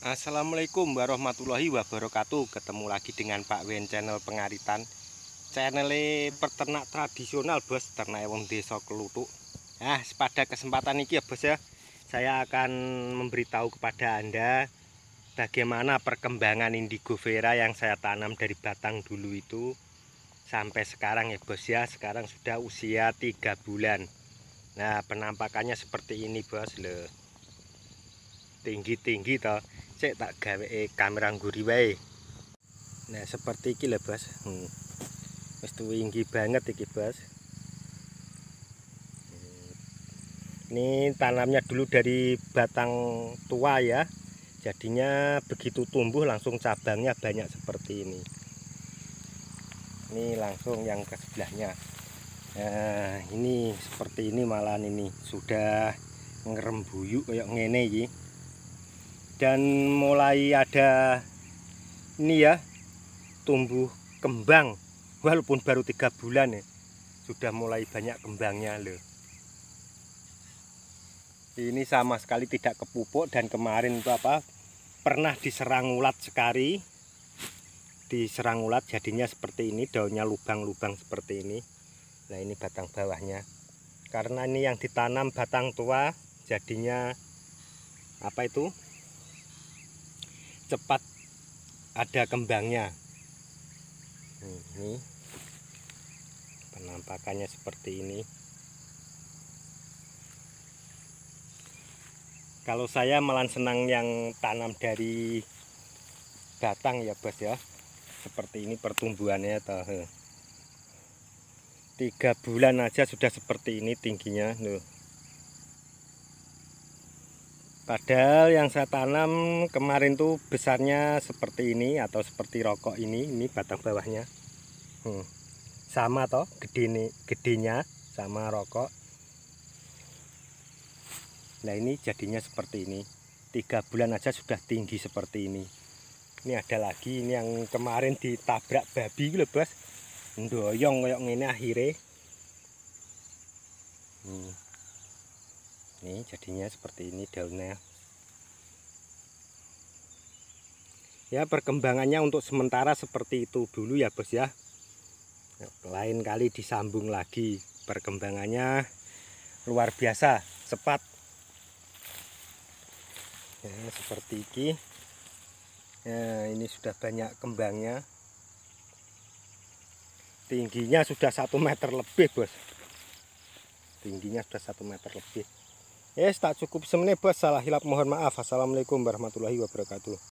Assalamualaikum warahmatullahi wabarakatuh Ketemu lagi dengan Pak Wen channel pengaritan Channel peternak tradisional bos Ternak wong desa kelutuk Nah pada kesempatan ini ya bos ya Saya akan memberitahu kepada anda Bagaimana perkembangan indigo vera yang saya tanam dari batang dulu itu Sampai sekarang ya bos ya Sekarang sudah usia 3 bulan Nah penampakannya seperti ini bos loh tinggi-tinggi to cek tak gawe kamera ngguri wae nah seperti iki lho bos hmm. wis tinggi banget iki bos hmm. ini tanamnya dulu dari batang tua ya jadinya begitu tumbuh langsung cabangnya banyak seperti ini ini langsung yang ke sebelahnya nah ini seperti ini malahan ini sudah ngerembuyuk kayak ngene iki dan mulai ada ini ya tumbuh kembang walaupun baru tiga bulan ya sudah mulai banyak kembangnya loh ini sama sekali tidak kepupuk dan kemarin itu apa pernah diserang ulat sekali diserang ulat jadinya seperti ini daunnya lubang-lubang seperti ini nah ini batang bawahnya karena ini yang ditanam batang tua jadinya apa itu cepat ada kembangnya ini mhm. penampakannya seperti ini kalau saya malah senang yang tanam dari batang ya bos ya seperti ini pertumbuhannya tahu tiga bulan aja sudah seperti ini tingginya tuh Padahal yang saya tanam kemarin tuh besarnya seperti ini atau seperti rokok ini, ini batang bawahnya. Hmm. Sama toh, gede nih, gedenya sama rokok. Nah ini jadinya seperti ini. Tiga bulan aja sudah tinggi seperti ini. Ini ada lagi, ini yang kemarin ditabrak babi gitu bos. Ndoyong kayak ini akhirnya. Hmm ini jadinya seperti ini daunnya ya perkembangannya untuk sementara seperti itu dulu ya bos ya lain kali disambung lagi perkembangannya luar biasa cepat ya, seperti ini ya, ini sudah banyak kembangnya tingginya sudah satu meter lebih bos tingginya sudah satu meter lebih Yes, tak cukup semene bos salah hilap mohon maaf. Assalamualaikum warahmatullahi wabarakatuh.